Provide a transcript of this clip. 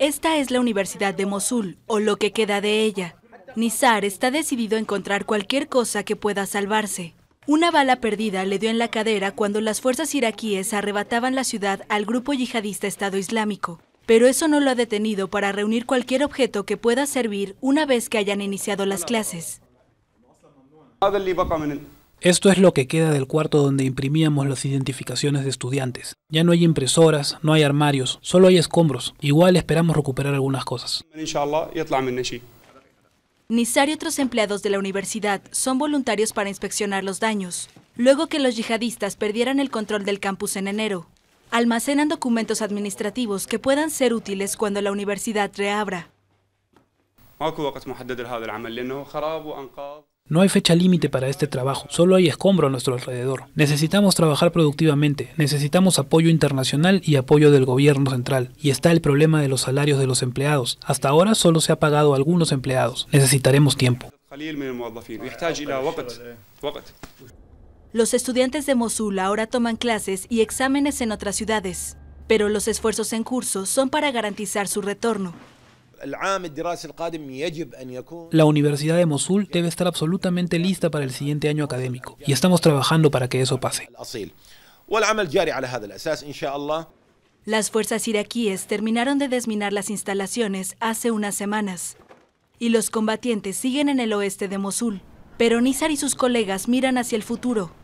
Esta es la Universidad de Mosul, o lo que queda de ella. Nizar está decidido a encontrar cualquier cosa que pueda salvarse. Una bala perdida le dio en la cadera cuando las fuerzas iraquíes arrebataban la ciudad al grupo yihadista Estado Islámico, pero eso no lo ha detenido para reunir cualquier objeto que pueda servir una vez que hayan iniciado las clases. Esto es lo que queda del cuarto donde imprimíamos las identificaciones de estudiantes. Ya no hay impresoras, no hay armarios, solo hay escombros. Igual esperamos recuperar algunas cosas. Nisar y otros empleados de la universidad son voluntarios para inspeccionar los daños, luego que los yihadistas perdieran el control del campus en enero. Almacenan documentos administrativos que puedan ser útiles cuando la universidad reabra. No hay fecha límite para este trabajo, solo hay escombro a nuestro alrededor. Necesitamos trabajar productivamente, necesitamos apoyo internacional y apoyo del gobierno central. Y está el problema de los salarios de los empleados. Hasta ahora solo se ha pagado a algunos empleados. Necesitaremos tiempo. Los estudiantes de Mosul ahora toman clases y exámenes en otras ciudades, pero los esfuerzos en curso son para garantizar su retorno. La Universidad de Mosul debe estar absolutamente lista para el siguiente año académico y estamos trabajando para que eso pase. Las fuerzas iraquíes terminaron de desminar las instalaciones hace unas semanas y los combatientes siguen en el oeste de Mosul. Pero Nizar y sus colegas miran hacia el futuro